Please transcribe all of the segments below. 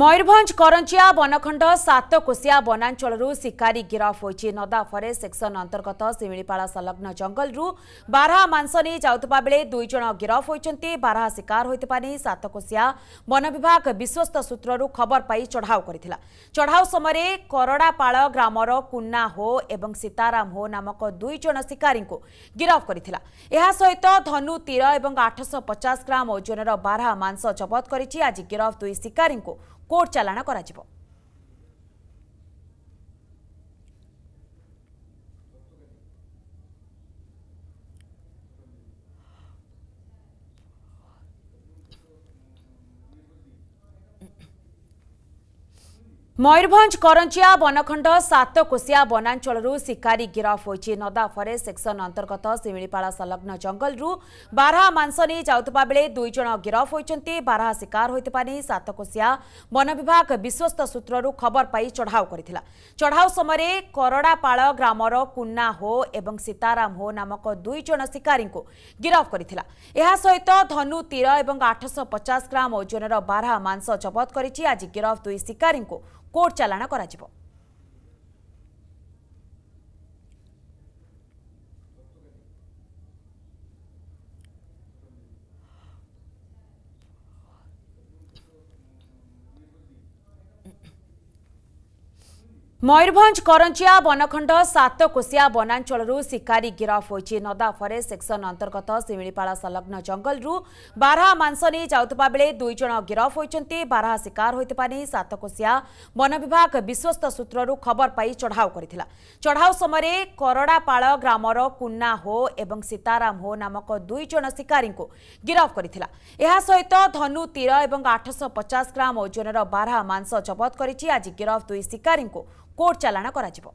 ମୟୂରଭଞ୍ଜ କରଞ୍ଜିଆ ବନଖଣ୍ଡ ସାତକୋଶିଆ ବନାଞ୍ଚଳରୁ ଶିକାରୀ ଗିରଫ ହୋଇଛି ନଦା ଫରେଷ୍ଟ ସେକ୍ସନ ଅନ୍ତର୍ଗତ ଶିମିଳିପାଳ ସଂଲଗ୍ନ ଜଙ୍ଗଲରୁ ବାରହା ମାଂସ ନେଇ ଯାଉଥିବା ବେଳେ ଦୁଇ ଜଣ ଗିରଫ ହୋଇଛନ୍ତି ବାରହା ଶିକାର ହୋଇଥିବା ନେଇ ସାତକୋଶିଆ ବନ ବିଭାଗ ବିଶ୍ୱସ୍ତ ସୂତ୍ରରୁ ଖବର ପାଇ ଚଢ଼ାଉ କରିଥିଲା ଚଢ଼ାଉ ସମୟରେ କରଡ଼ାପାଳ ଗ୍ରାମର କୁନ୍ନା ହୋ ଏବଂ ସୀତାରାମ ହୋ ନାମକ ଦୁଇ ଜଣ ଶିକାରୀଙ୍କୁ ଗିରଫ କରିଥିଲା ଏହା ସହିତ ଧନୁ ତୀର ଏବଂ ଆଠଶହ ପଚାଶ ଗ୍ରାମ ଓଜନର ବାରହା ମାଂସ ଜବତ କରିଛି ଆଜି ଗିରଫ ଦୁଇ ଶିକାରୀଙ୍କୁ କୋର୍ଟ ଚାଲାଣ କରାଯିବ मयरभञ्ज गरनखण्ड सतकोशिया बनाञ्चल शिकारी गिरफे नदाफरस्ट सेक्शन अंतर्गत सिमिलीपा संलग्न जङ्गलु बारहा मांस दुईजना गिरफे बारा शिकार सतकोशिया वनविभाग विश्वस्त सूत्रहरू खबरप चढाउ चढाउ समय करडापा ग्राम कु सीताराम हो नामक दुईजना सहित धनु तीर एठश पचास ग्राम ओजन र बारहांस जबत गरि କୋର୍ଟ ଚାଲାଣ କରାଯିବ ମୟୂରଭଞ୍ଜ କରଞ୍ଜିଆ ବନଖଣ୍ଡ ସାତକୋଶିଆ ବନାଞ୍ଚଳରୁ ଶିକାରୀ ଗିରଫ ହୋଇଛି ନଦା ଫରେଷ୍ଟ ସେକ୍ସନ ଅନ୍ତର୍ଗତ ଶିମିଳିପାଳ ସଂଲଗ୍ନ ଜଙ୍ଗଲରୁ ବାରହା ମାଂସ ନେଇ ଯାଉଥିବା ବେଳେ ଦୁଇ ଜଣ ଗିରଫ ହୋଇଛନ୍ତି ବାରହା ଶିକାର ହୋଇଥିବା ନେଇ ସାତକୋଶିଆ ବନ ବିଭାଗ ବିଶ୍ୱସ୍ତ ସୂତ୍ରରୁ ଖବର ପାଇ ଚଢ଼ାଉ କରିଥିଲା ଚଢ଼ାଉ ସମୟରେ କରଡ଼ାପାଳ ଗ୍ରାମର କୁନ୍ନା ହୋ ଏବଂ ସୀତାରାମ ହୋ ନାମକ ଦୁଇ ଜଣ ଶିକାରୀଙ୍କୁ ଗିରଫ କରିଥିଲା ଏହା ସହିତ ଧନୁ ତୀର ଏବଂ ଆଠଶହ ପଚାଶ ଗ୍ରାମ ଓଜନର ବାରହା ମାଂସ ଜବତ କରିଛି ଆଜି ଗିରଫ ଦୁଇ ଶିକାରୀଙ୍କୁ କୋର୍ଟ ଚାଲାଣ କରାଯିବ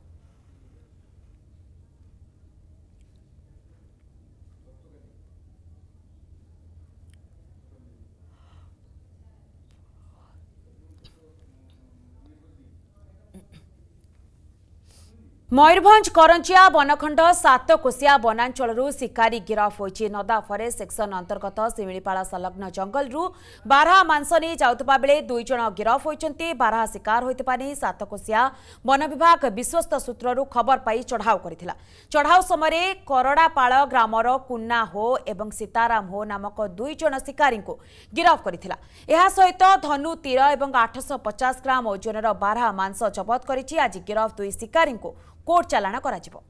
ମୟୂରଭଞ୍ଜ କରଞ୍ଜିଆ ବନଖଣ୍ଡ ସାତକୋଶିଆ ବନାଞ୍ଚଳରୁ ଶିକାରୀ ଗିରଫ ହୋଇଛି ନଦା ଫରେଷ୍ଟ ସେକ୍ସନ ଅନ୍ତର୍ଗତ ଶିମିଳିପାଳ ସଂଲଗ୍ନ ଜଙ୍ଗଲରୁ ବାରହା ମାଂସ ନେଇ ଯାଉଥିବା ବେଳେ ଦୁଇ ଜଣ ଗିରଫ ହୋଇଛନ୍ତି ବାରହା ଶିକାର ହୋଇଥିବା ନେଇ ସାତକୋଶିଆ ବନ ବିଭାଗ ବିଶ୍ୱସ୍ତ ସୂତ୍ରରୁ ଖବର ପାଇ ଚଢ଼ାଉ କରିଥିଲା ଚଢ଼ାଉ ସମୟରେ କରଡ଼ାପାଳ ଗ୍ରାମର କୁନା ହୋ ଏବଂ ସୀତାରାମ ହୋ ନାମକ ଦୁଇ ଜଣ ଶିକାରୀଙ୍କୁ ଗିରଫ କରିଥିଲା ଏହା ସହିତ ଧନୁ ତୀର ଏବଂ ଆଠଶହ ପଚାଶ ଗ୍ରାମ ଓଜନର ବାରହା ମାଂସ ଜବତ କରିଛି ଆଜି ଗିରଫ ଦୁଇ ଶିକାରୀଙ୍କୁ କୋର୍ଟ ଚାଲାଣ କରାଯିବ